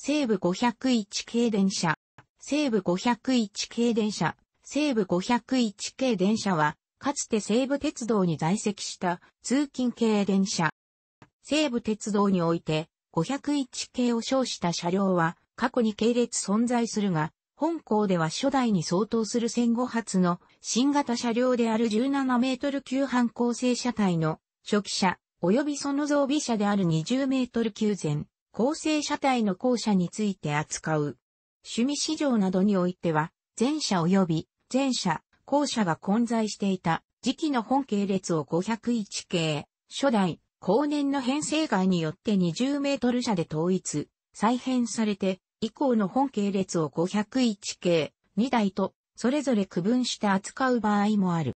西部501系電車。西部501系電車。西部501系電車は、かつて西武鉄道に在籍した通勤系電車。西武鉄道において、501系を称した車両は、過去に系列存在するが、本校では初代に相当する戦後初の新型車両である17メートル級半構成車体の初期車、及びその増備車である20メートル級前構成車体の後者について扱う。趣味市場などにおいては、前者及び前者、後者が混在していた時期の本系列を501系、初代、後年の編成外によって20メートル車で統一、再編されて、以降の本系列を501系、2台と、それぞれ区分して扱う場合もある。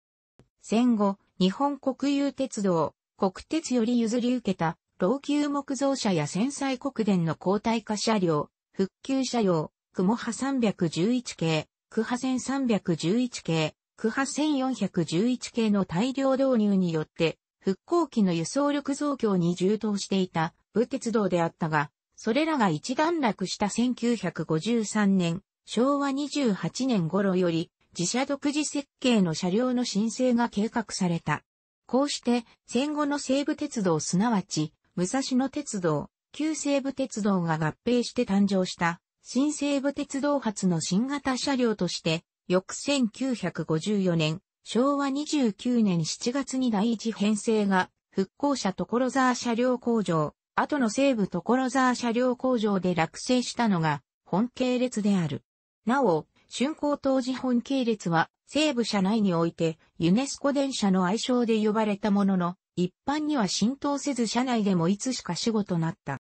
戦後、日本国有鉄道、国鉄より譲り受けた老朽木造車や戦災国電の交代化車両、復旧車両、雲波311系、区波1 311系、区波1411系の大量導入によって、復興期の輸送力増強に充当していた武鉄道であったが、それらが一段落した1953年、昭和28年頃より、自社独自設計の車両の申請が計画された。こうして、戦後の西武鉄道すなわち、武蔵野鉄道、旧西武鉄道が合併して誕生した、新西武鉄道発の新型車両として、翌1954年、昭和29年7月に第一編成が、復興車所沢車両工場、後の西武所沢車両工場で落成したのが、本系列である。なお、竣工当時本系列は、西武車内において、ユネスコ電車の愛称で呼ばれたものの、一般には浸透せず社内でもいつしか仕事となった。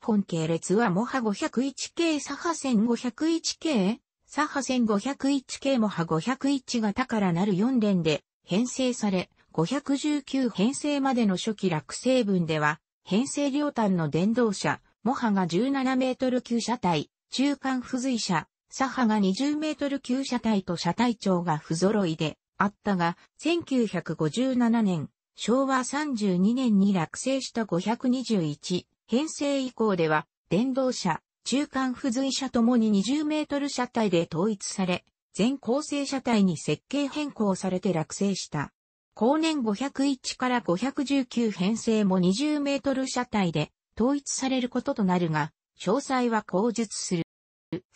本系列はモハ 501K サハ 1501K サハ 1501K モハ501型からなる4連で編成され、519編成までの初期落成分では、編成両端の電動車、モハが17メートル級車体、中間付随車、サハが20メートル級車体と車体長が不揃いであったが、1957年、昭和32年に落成した521、編成以降では、電動車、中間付随車ともに20メートル車体で統一され、全構成車体に設計変更されて落成した。後年501から519編成も20メートル車体で統一されることとなるが、詳細は口述する。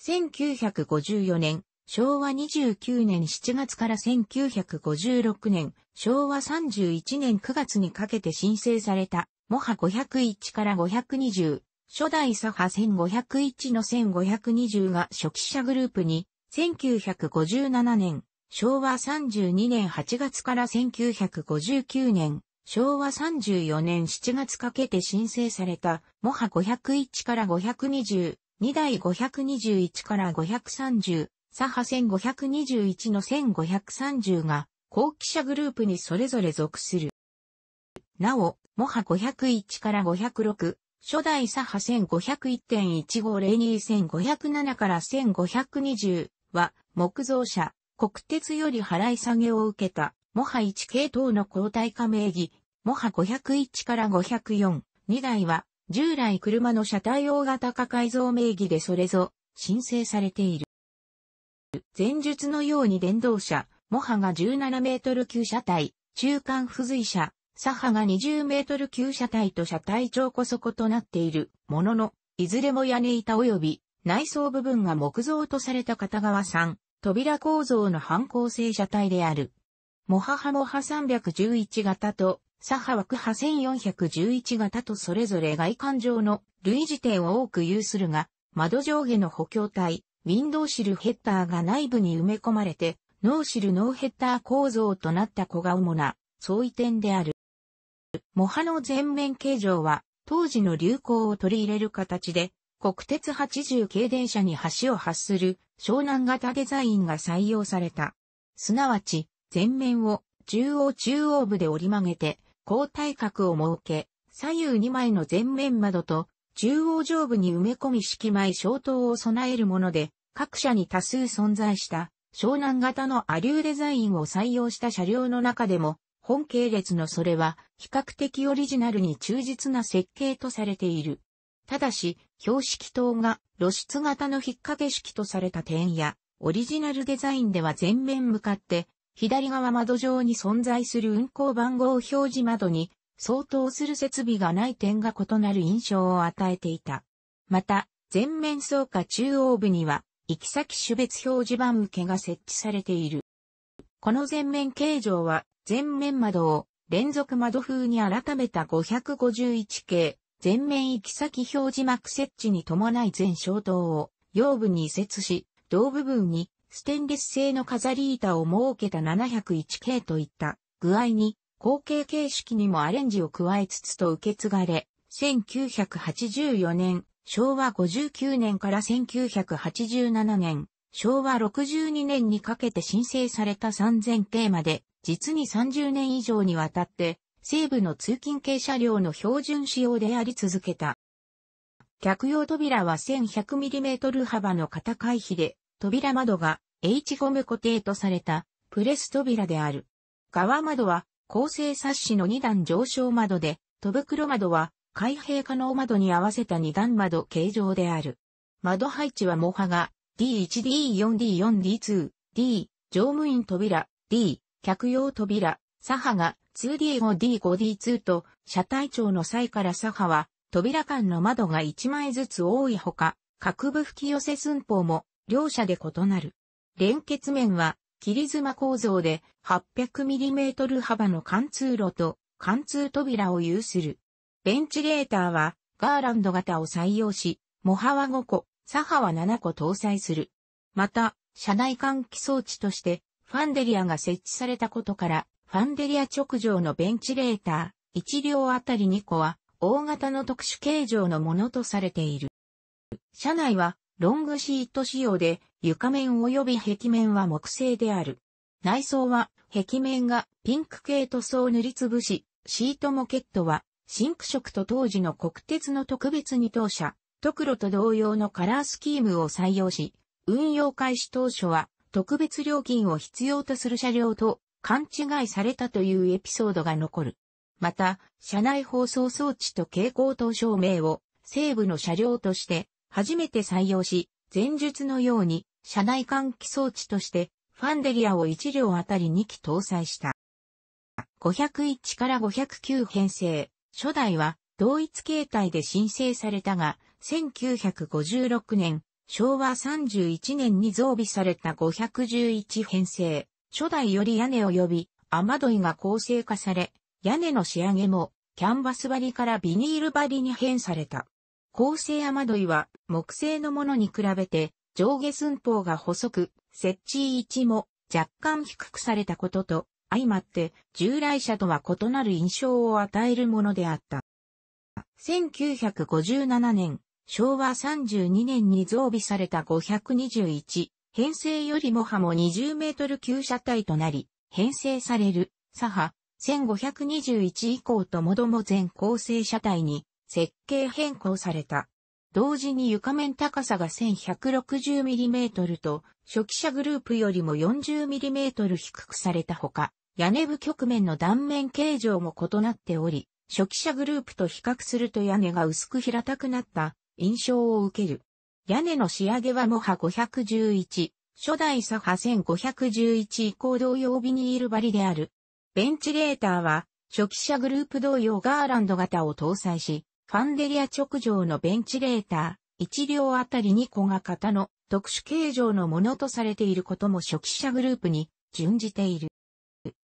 1954年、昭和29年7月から1956年、昭和31年9月にかけて申請された、モハ501から520、初代左派1501の1520が初期者グループに、1957年、昭和32年8月から1959年、昭和34年7月かけて申請された、モハ501から520、2代521から530、左派1521の1530が後期者グループにそれぞれ属する。なお、モハ501から506、初代左派1501.15021507から1520は木造車、国鉄より払い下げを受けた、モハ1系統の交代化名義、モハ501から504、2台は従来車の車体大型化改造名義でそれぞ申請されている。前述のように電動車、モハが17メートル級車体、中間付随車、サハが20メートル級車体と車体長こそことなっているものの、いずれも屋根板及び内装部分が木造とされた片側3、扉構造の反抗性車体である。モハハモハ311型と、サハワクハ1411型とそれぞれ外観上の類似点を多く有するが、窓上下の補強体、ウィンドウシルヘッダーが内部に埋め込まれて、ノーシルノーヘッダー構造となった子が主な相違点である。モハの全面形状は当時の流行を取り入れる形で国鉄80系電車に橋を発する湘南型デザインが採用された。すなわち前面を中央中央部で折り曲げて交代角を設け左右2枚の前面窓と中央上部に埋め込み式前小灯を備えるもので、各社に多数存在した湘南型のアリューデザインを採用した車両の中でも、本系列のそれは比較的オリジナルに忠実な設計とされている。ただし、標識灯が露出型の引っ掛け式とされた点や、オリジナルデザインでは前面向かって、左側窓上に存在する運行番号表示窓に相当する設備がない点が異なる印象を与えていた。また、全面倉庫中央部には、行き先種別表示板受けが設置されている。この全面形状は、前面窓を連続窓風に改めた551系、全面行き先表示幕設置に伴い全消灯を腰部に移設し、胴部分にステンレス製の飾り板を設けた701系といった具合に後継形式にもアレンジを加えつつと受け継がれ、1984年、昭和59年から1987年、昭和62年にかけて申請された3000系まで、実に30年以上にわたって、西部の通勤系車両の標準仕様であり続けた。客用扉は 1100mm 幅の型回避で、扉窓が H ゴム固定とされたプレス扉である。側窓は構成冊子の2段上昇窓で、戸袋窓は開閉可能窓に合わせた2段窓形状である。窓配置はモハが D1、D4、D4、D2、D、乗務員扉、D、客用扉、左派が 2D5、D5、D2 と、車体長の際から左派は、扉間の窓が1枚ずつ多いほか、各部吹き寄せ寸法も、両者で異なる。連結面は、切妻構造で 800mm 幅の貫通路と貫通扉を有する。ベンチレーターはガーランド型を採用し、モハは5個、サハは7個搭載する。また、車内換気装置としてファンデリアが設置されたことから、ファンデリア直上のベンチレーター、1両あたり2個は大型の特殊形状のものとされている。車内はロングシート仕様で床面及び壁面は木製である。内装は壁面がピンク系塗装を塗りつぶし、シートモケットはシンク色と当時の国鉄の特別に当社、トクロと同様のカラースキームを採用し、運用開始当初は特別料金を必要とする車両と勘違いされたというエピソードが残る。また、車内放送装置と蛍光灯照明を西部の車両として初めて採用し、前述のように、車内換気装置として、ファンデリアを1両あたり2機搭載した。501から509編成、初代は同一形態で申請されたが、1956年、昭和31年に増備された511編成、初代より屋根及び雨どいが構成化され、屋根の仕上げもキャンバス張りからビニール張りに変された。構成雨どいは木製のものに比べて上下寸法が細く、設置位置も若干低くされたことと相まって従来車とは異なる印象を与えるものであった。1957年、昭和32年に増備された521、編成よりもはも20メートル級車体となり、編成される、左派、1521以降ともども全構成車体に設計変更された。同時に床面高さが 1160mm と初期車グループよりも 40mm 低くされたほか、屋根部局面の断面形状も異なっており、初期車グループと比較すると屋根が薄く平たくなった印象を受ける。屋根の仕上げはモハ511、初代サハ1511以降同様ビニール張りである。ベンチレーターは初期車グループ同様ガーランド型を搭載し、ファンデリア直上のベンチレーター、1両あたり2個が型の特殊形状のものとされていることも初期者グループに準じている。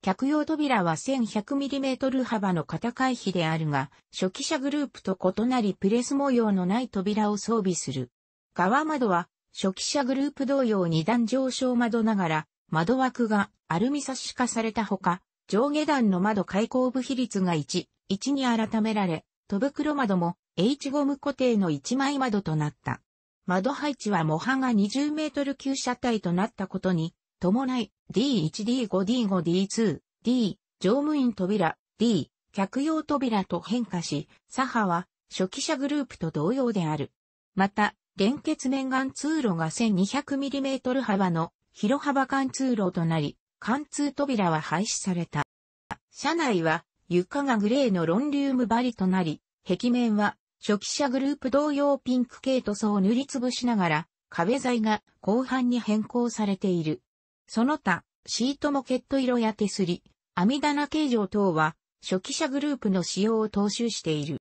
客用扉は 1100mm 幅の型回避であるが、初期者グループと異なりプレス模様のない扉を装備する。側窓は初期者グループ同様2段上昇窓ながら、窓枠がアルミサッシ化されたほか、上下段の窓開口部比率が1、1に改められ、戸袋窓も H ゴム固定の一枚窓となった。窓配置は模範が20メートル級車体となったことに、伴い D1、D5、D5、D2、乗務員扉、D、客用扉と変化し、左派は初期車グループと同様である。また、連結面眼通路が 1200mm 幅の広幅貫通路となり、貫通扉は廃止された。車内は床がグレーのロンリウム張りとなり、壁面は初期者グループ同様ピンク系塗装を塗りつぶしながら、壁材が後半に変更されている。その他、シートもケット色や手すり、網棚形状等は、初期者グループの仕様を踏襲している。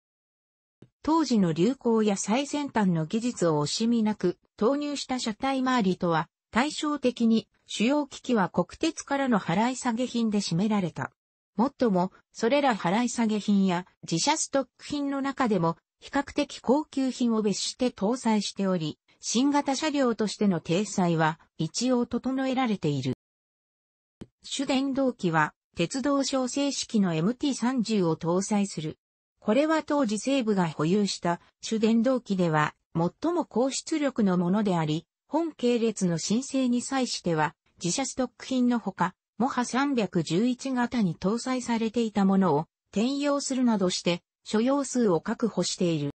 当時の流行や最先端の技術を惜しみなく投入した車体周りとは対照的に主要機器は国鉄からの払い下げ品で占められた。もっとも、それら払い下げ品や自社ストック品の中でも、比較的高級品を別して搭載しており、新型車両としての掲載は一応整えられている。主電動機は鉄道小正式の MT30 を搭載する。これは当時西部が保有した主電動機では最も高出力のものであり、本系列の申請に際しては自社ストック品のほかモハ311型に搭載されていたものを転用するなどして所要数を確保している。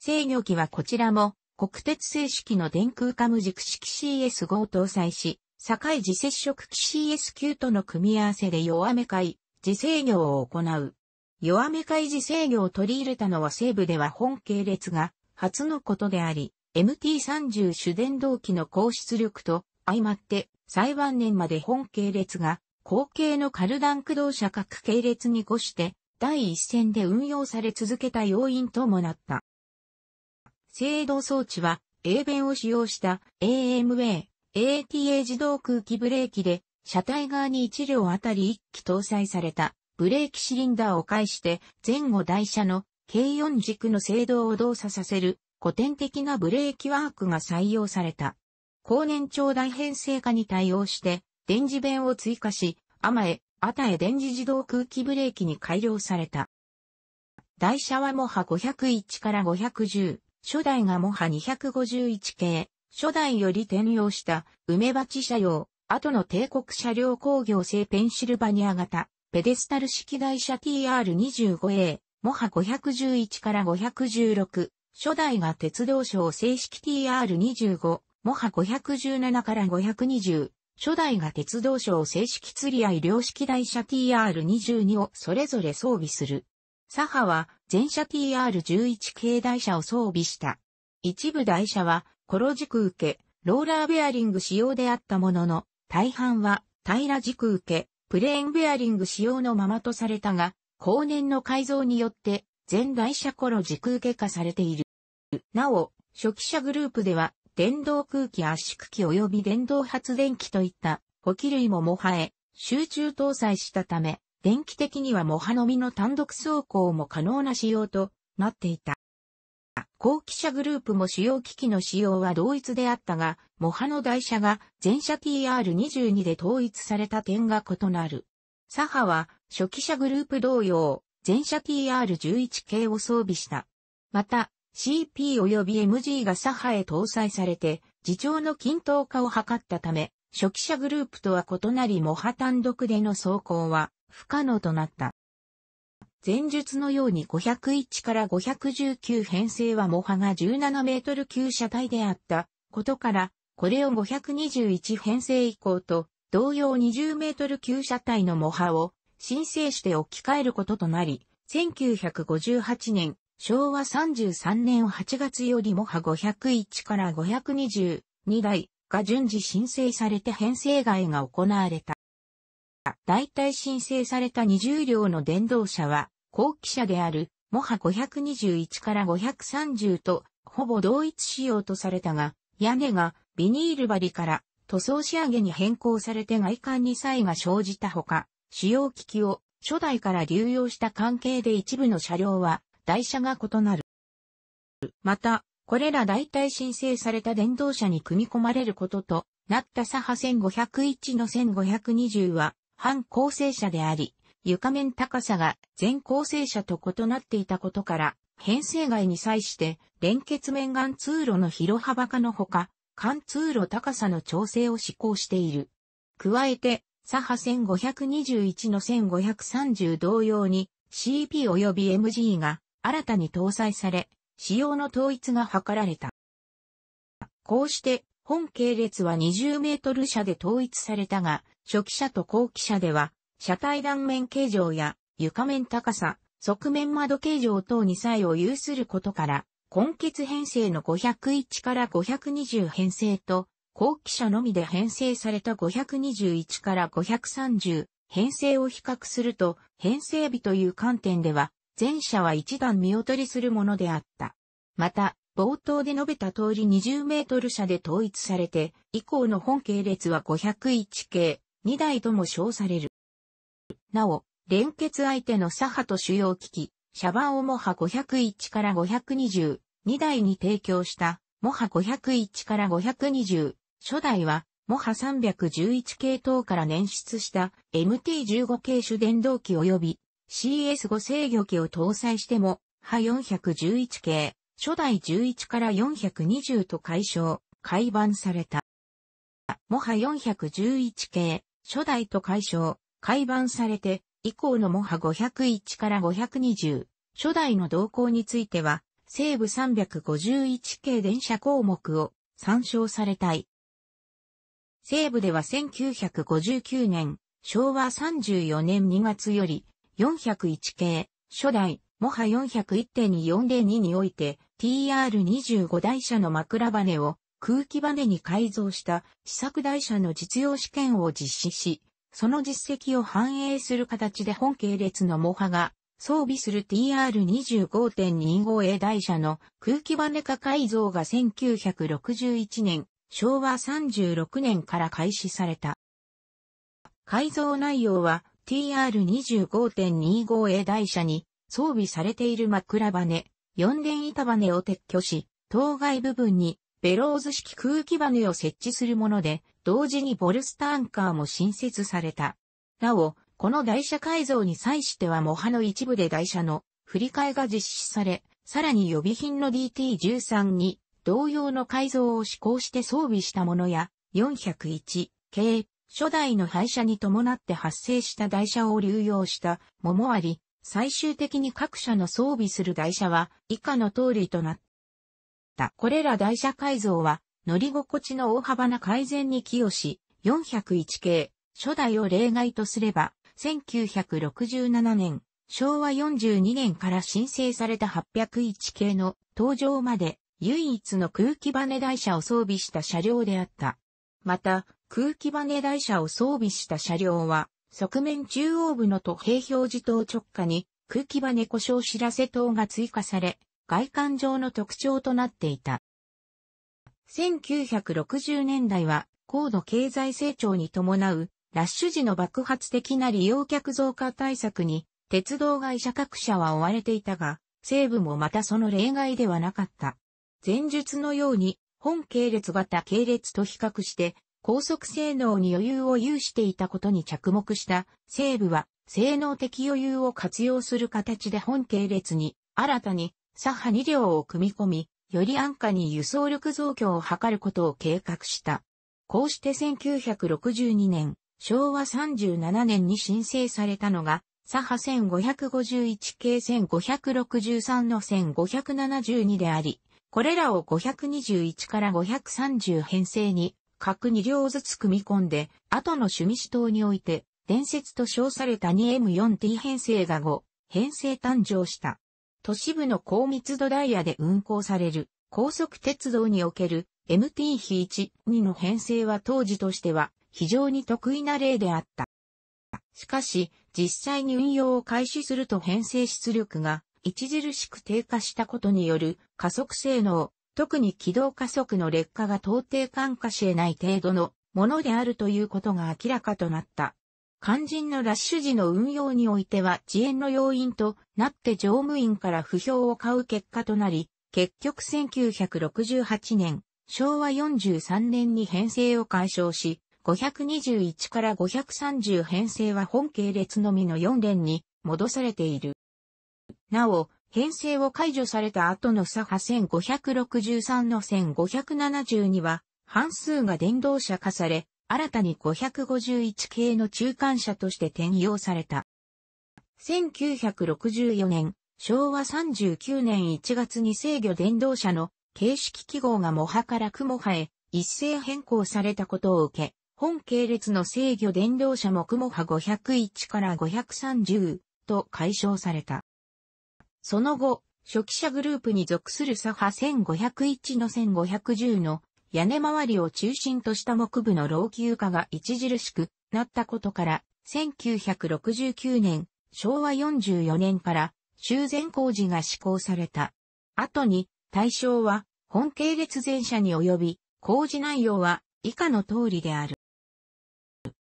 制御機はこちらも国鉄製式の電空カム軸式 CS5 を搭載し、境地接触機 CS9 との組み合わせで弱めい。自制御を行う。弱め会自制御を取り入れたのは西部では本系列が初のことであり、MT30 主電動機の高出力と相まって最晩年まで本系列が後継のカルダン駆動車各系列に越して第一線で運用され続けた要因ともなった。制動装置は、英弁を使用した AMA、ATA 自動空気ブレーキで、車体側に1両あたり1機搭載されたブレーキシリンダーを介して前後台車の k 4軸の制動を動作させる古典的なブレーキワークが採用された。高年長大編成化に対応して、電磁弁を追加し、甘え、あたえ電磁自動空気ブレーキに改良された。台車はモハ501から510、初代がモハ251系、初代より転用した梅鉢車用、後の帝国車両工業製ペンシルバニア型、ペデスタル式台車 TR25A、モハ511から516、初代が鉄道省正式 TR25、モハ517から520、初代が鉄道省正式釣り合い両式台車 TR22 をそれぞれ装備する。左派は全車 TR11 系台車を装備した。一部台車は、コロ軸受け、ローラーベアリング仕様であったものの、大半は平軸受け、プレーンベアリング仕様のままとされたが、後年の改造によって全台車コロ軸受け化されている。なお、初期車グループでは電動空気圧縮機及び電動発電機といった補機類も模はへ集中搭載したため、電気的には模範のみの単独走行も可能な仕様となっていた。後期車グループも主要機器の仕様は同一であったが、モハの台車が全車 TR22 で統一された点が異なる。サハは初期車グループ同様、全車 TR11 系を装備した。また、CP 及び MG が左派へ搭載されて、自重の均等化を図ったため、初期車グループとは異なり模波単独での走行は不可能となった。前述のように501から519編成は模波が17メートル級車体であったことから、これを521編成以降と同様20メートル級車体の模波を申請して置き換えることとなり、1958年昭和33年8月よりも派501から522台が順次申請されて編成外が行われた。大体申請された20両の電動車は、後期車である、モハ521から530と、ほぼ同一仕様とされたが、屋根がビニール張りから塗装仕上げに変更されて外観に差異が生じたほか、使用機器を初代から流用した関係で一部の車両は台車が異なる。また、これら代替申請された電動車に組み込まれることとなった左派1501の1520は半構成車であり、床面高さが全構成車と異なっていたことから、編成外に際して連結面岩通路の広幅化のほか、貫通路高さの調整を施行している。加えて、左派1521の1530同様に CP 及び MG が新たに搭載され、仕様の統一が図られた。こうして、本系列は20メートル車で統一されたが、初期車と後期車では、車体断面形状や床面高さ、側面窓形状等に際を有することから、根結編成の501から520編成と、後期車のみで編成された521から530編成を比較すると、編成日という観点では、前者は一段見劣りするものであった。また、冒頭で述べた通り20メートル車で統一されて、以降の本系列は501系、2台とも称される。なお、連結相手の左派と主要機器、シャバオモハ501から520、2台に提供した、モハ501から520、初代は、モハ311系統から捻出した MT15 系主電動機及び CS5 制御機を搭載しても、波411系、初代11から420と解消、改版された。モハ411系、初代と解消、改版されて、以降のモハ501から520、初代の動向については、西部351系電車項目を参照されたい。西部では1959年、昭和34年2月より、401系、初代、モハ401.240において、TR25 台車の枕羽を空気バネに改造した試作台車の実用試験を実施し、その実績を反映する形で本系列のモハが装備する TR25.25A 台車の空気バネ化改造が1961年、昭和36年から開始された。改造内容は TR25.25A 台車に装備されている枕羽、四連板羽を撤去し、当該部分にベローズ式空気羽を設置するもので、同時にボルスターンカーも新設された。なお、この台車改造に際しては模ハの一部で台車の振り替えが実施され、さらに予備品の DT13 に同様の改造を施行して装備したものや、401系初代の廃車に伴って発生した台車を流用したももあり、最終的に各社の装備する台車は以下の通りとなった。これら台車改造は乗り心地の大幅な改善に寄与し、401系、初代を例外とすれば、1967年、昭和42年から申請された801系の登場まで唯一の空気バネ台車を装備した車両であった。また、空気バネ台車を装備した車両は、側面中央部の都平表示灯直下に空気バネ故障知らせ灯が追加され、外観上の特徴となっていた。1960年代は高度経済成長に伴うラッシュ時の爆発的な利用客増加対策に鉄道会社各社は追われていたが、西部もまたその例外ではなかった。前述のように本系列型系列と比較して高速性能に余裕を有していたことに着目した西部は性能的余裕を活用する形で本系列に新たに左派2両を組み込み、より安価に輸送力増強を図ることを計画した。こうして1962年、昭和37年に申請されたのが、左派1551系1563の1572であり、これらを521から530編成に各2両ずつ組み込んで、後の趣味死島において、伝説と称された 2M4T 編成が5、編成誕生した。都市部の高密度ダイヤで運行される高速鉄道における MT-1、2の編成は当時としては非常に得意な例であった。しかし、実際に運用を開始すると編成出力が著しく低下したことによる加速性能、特に軌道加速の劣化が到底感化し得ない程度のものであるということが明らかとなった。肝心のラッシュ時の運用においては遅延の要因となって乗務員から不評を買う結果となり、結局1968年、昭和43年に編成を解消し、521から530編成は本系列のみの4連に戻されている。なお、編成を解除された後の左派1563の1572は、半数が電動車化され、新たに551系の中間車として転用された。1964年、昭和39年1月に制御電動車の形式記号が模ハから雲モへ一斉変更されたことを受け、本系列の制御電動車も雲モ501から530と解消された。その後、初期者グループに属する左派1501の1510の屋根周りを中心とした木部の老朽化が著しくなったことから、1969年、昭和44年から修繕工事が施行された。後に対象は本系列前者に及び、工事内容は以下の通りである。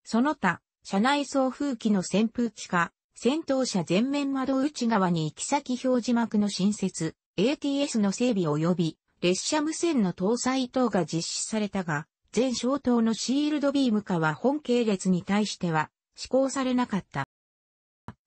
その他、車内送風機の扇風機化、戦闘車全面窓内側に行き先表示幕の新設、ATS の整備及び列車無線の搭載等が実施されたが、全消灯のシールドビーム化は本系列に対しては施行されなかった。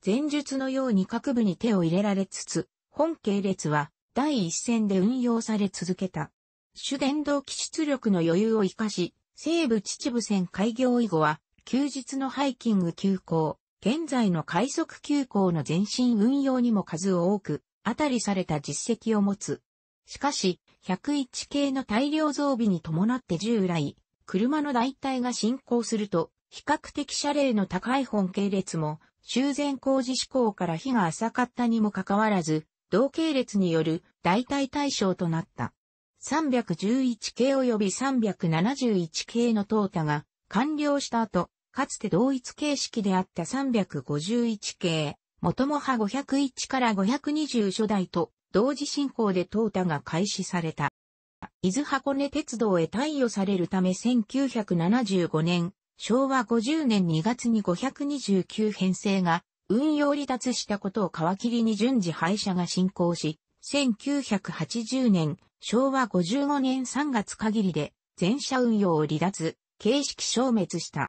前述のように各部に手を入れられつつ、本系列は第一線で運用され続けた。主電動機出力の余裕を活かし、西武秩父線開業以後は、休日のハイキング急行、現在の快速急行の前身運用にも数多く、当たりされた実績を持つ。しかし、101系の大量増備に伴って従来、車の代替が進行すると、比較的車齢の高い本系列も、修繕工事志向から日が浅かったにもかかわらず、同系列による代替対象となった。311系及び371系の淘汰が完了した後、かつて同一形式であった351系、元もは501から520初代と同時進行で淘汰が開始された。伊豆箱根鉄道へ貸与されるため1975年、昭和50年2月に529編成が運用離脱したことを皮切りに順次廃車が進行し、1980年、昭和55年3月限りで全車運用を離脱、形式消滅した。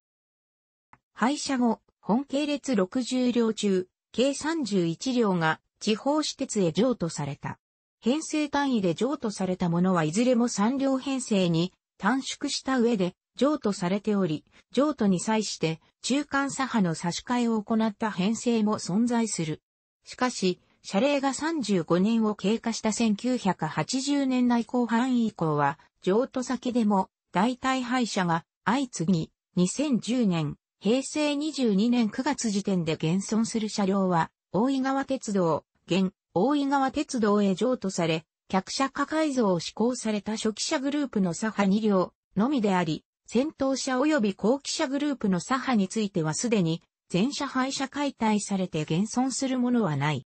廃車後、本系列60両中、計31両が地方私鉄へ譲渡された。編成単位で譲渡されたものはいずれも3両編成に短縮した上で譲渡されており、譲渡に際して中間左派の差し替えを行った編成も存在する。しかし、謝礼が35年を経過した1980年代後半以降は、譲渡先でも代替廃車が相次ぎ、2010年、平成22年9月時点で現存する車両は、大井川鉄道、現、大井川鉄道へ譲渡され、客車化改造を施行された初期車グループの左派2両のみであり、先頭車及び後期車グループの左派についてはすでに、全車廃車解体されて現存するものはない。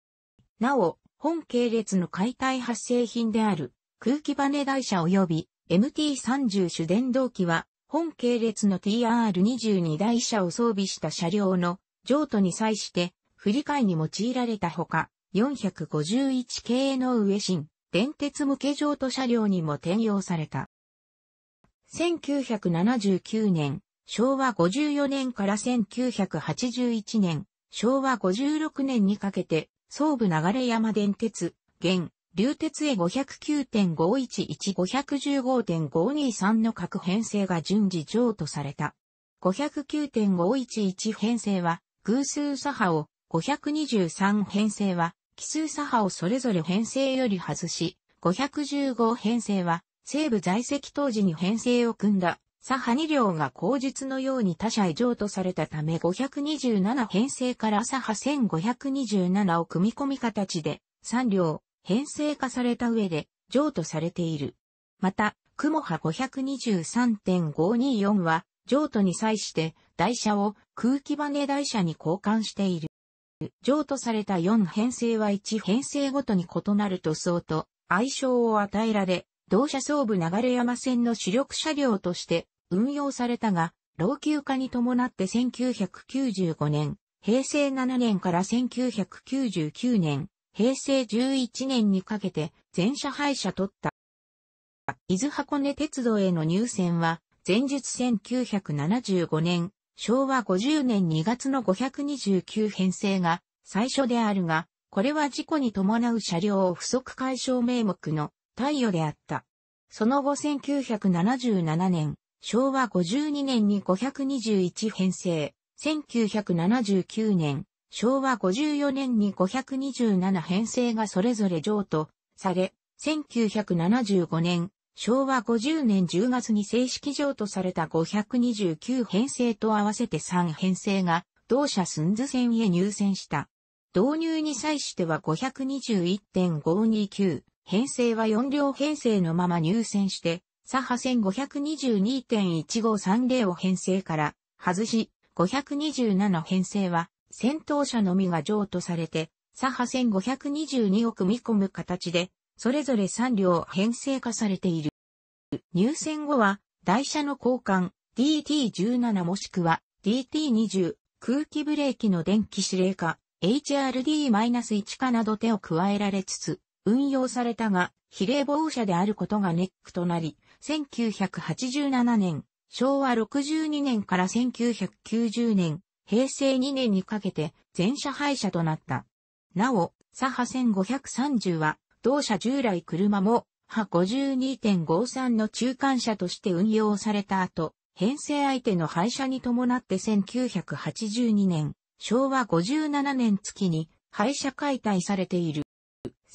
なお、本系列の解体発生品である、空気バネ台車及び MT30 主電動機は、本系列の TR22 台車を装備した車両の譲渡に際して振り替えに用いられたほか、451系の上新、電鉄向け譲渡車両にも転用された。1979年、昭和54年から1981年、昭和56年にかけて、総武流山電鉄、現、流鉄 A509.511515.523 の各編成が順次譲渡された。509.511編成は、偶数左派を、523編成は、奇数左派をそれぞれ編成より外し、515編成は、西部在籍当時に編成を組んだ、左派2両が口述のように他社へ譲渡されたため527編成から左派1527を組み込み形で、3両、編成化された上で譲渡されている。また、雲波523.524は譲渡に際して台車を空気バネ台車に交換している。譲渡された4編成は1編成ごとに異なる塗装と愛称を与えられ、同車総部流山線の主力車両として運用されたが、老朽化に伴って1995年、平成7年から1999年、平成11年にかけて全車廃車取った。伊豆箱根鉄道への入線は、前述1975年、昭和50年2月の529編成が最初であるが、これは事故に伴う車両を不足解消名目の対与であった。その後1977年、昭和52年に521編成、1979年、昭和54年に527編成がそれぞれ譲渡され、1975年、昭和50年10月に正式譲渡された529編成と合わせて3編成が同社寸図線へ入線した。導入に際しては521.529編成は4両編成のまま入線して、左派線522.1530を編成から外し、527編成は戦闘車のみが譲渡されて、左派1522を組み込む形で、それぞれ3両編成化されている。入選後は、台車の交換、DT17 もしくは DT20、空気ブレーキの電気指令化、HRD-1 化など手を加えられつつ、運用されたが、比例防車であることがネックとなり、1987年、昭和62年から1990年、平成2年にかけて全車廃車となった。なお、左派1530は、同社従来車も、派52.53の中間車として運用された後、編成相手の廃車に伴って1982年、昭和57年月に廃車解体されている。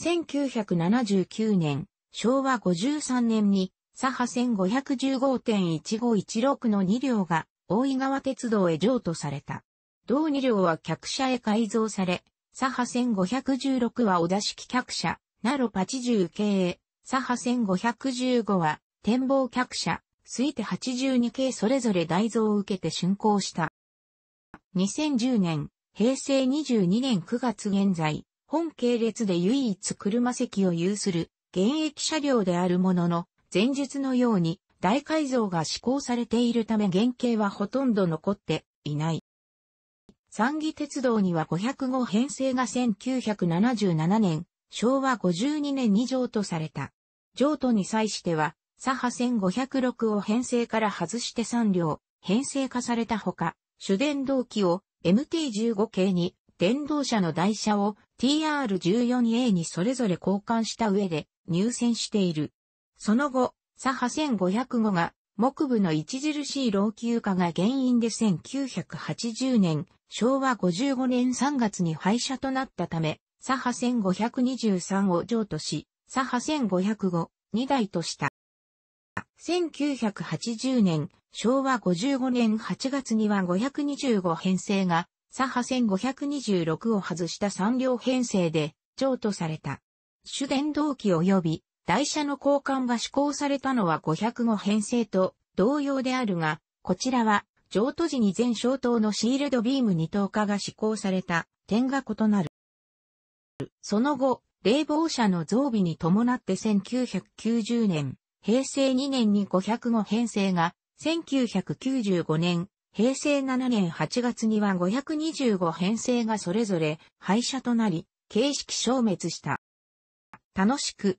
1979年、昭和53年に、左派1515.1516の2両が大井川鉄道へ譲渡された。同2両は客車へ改造され、左派1516は小し機客車、奈良80系、左派1515は展望客車、推定82系それぞれ大造を受けて竣工した。2010年、平成22年9月現在、本系列で唯一車席を有する現役車両であるものの、前述のように大改造が施行されているため原型はほとんど残っていない。三義鉄道には5 0 5編成が1977年、昭和52年に譲渡された。譲渡に際しては、左派1506を編成から外して3両、編成化されたほか、主電動機を MT15 系に、電動車の台車を TR14A にそれぞれ交換した上で入線している。その後、サハ1505が、木部の著しい老朽化が原因で1980年、昭和55年3月に廃車となったため、サハ1523を譲渡し、サハ1505、2台とした。1980年、昭和55年8月には525編成が、サハ1526を外した3両編成で、譲渡された。主伝動機及び台車の交換が施行されたのは505編成と同様であるが、こちらは、譲渡時に全小灯のシールドビーム二等化が施行された点が異なる。その後、冷房車の増備に伴って1990年、平成2年に505編成が、1995年、平成7年8月には525編成がそれぞれ廃車となり、形式消滅した。楽しく、